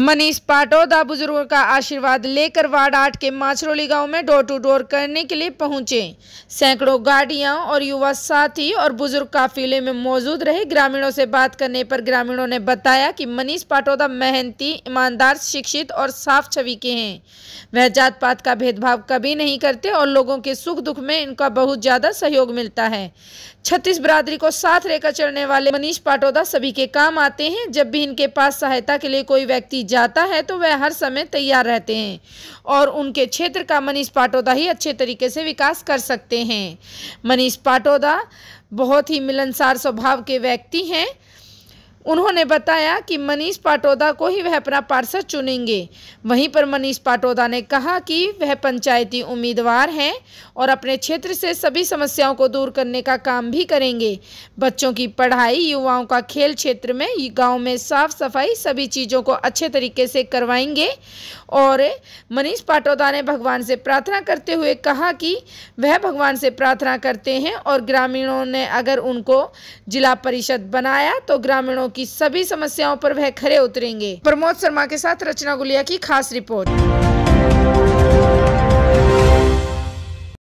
मनीष पाटोदा बुजुर्गों का आशीर्वाद लेकर वार्ड आठ के माछरोली गांव में डोर टू डोर करने के लिए पहुंचे सैकड़ों गाड़ियां और युवा साथी और बुजुर्ग काफिले में मौजूद रहे ग्रामीणों से बात करने पर ग्रामीणों ने बताया कि मनीष पाटोदा मेहनती ईमानदार शिक्षित और साफ छवि के हैं वह जात पात का भेदभाव कभी नहीं करते और लोगों के सुख दुख में इनका बहुत ज़्यादा सहयोग मिलता है छत्तीस बरादरी को साथ लेकर चलने वाले मनीष पाटोदा सभी के काम आते हैं जब भी इनके पास सहायता के लिए कोई व्यक्ति जाता है तो वह हर समय तैयार रहते हैं और उनके क्षेत्र का मनीष पाटोदा ही अच्छे तरीके से विकास कर सकते हैं मनीष पाटोदा बहुत ही मिलनसार स्वभाव के व्यक्ति हैं उन्होंने बताया कि मनीष पाटोदा को ही वह अपना पार्षद चुनेंगे वहीं पर मनीष पाटोदा ने कहा कि वह पंचायती उम्मीदवार हैं और अपने क्षेत्र से सभी समस्याओं को दूर करने का काम भी करेंगे बच्चों की पढ़ाई युवाओं का खेल क्षेत्र में गांव में साफ सफाई सभी चीज़ों को अच्छे तरीके से करवाएंगे और मनीष पाटोदा ने भगवान से प्रार्थना करते हुए कहा कि वह भगवान से प्रार्थना करते हैं और ग्रामीणों ने अगर उनको जिला परिषद बनाया तो ग्रामीणों किसानों की सभी समस्याओं पर वह खड़े उतरेंगे प्रमोद शर्मा के साथ रचना गुलिया की खास रिपोर्ट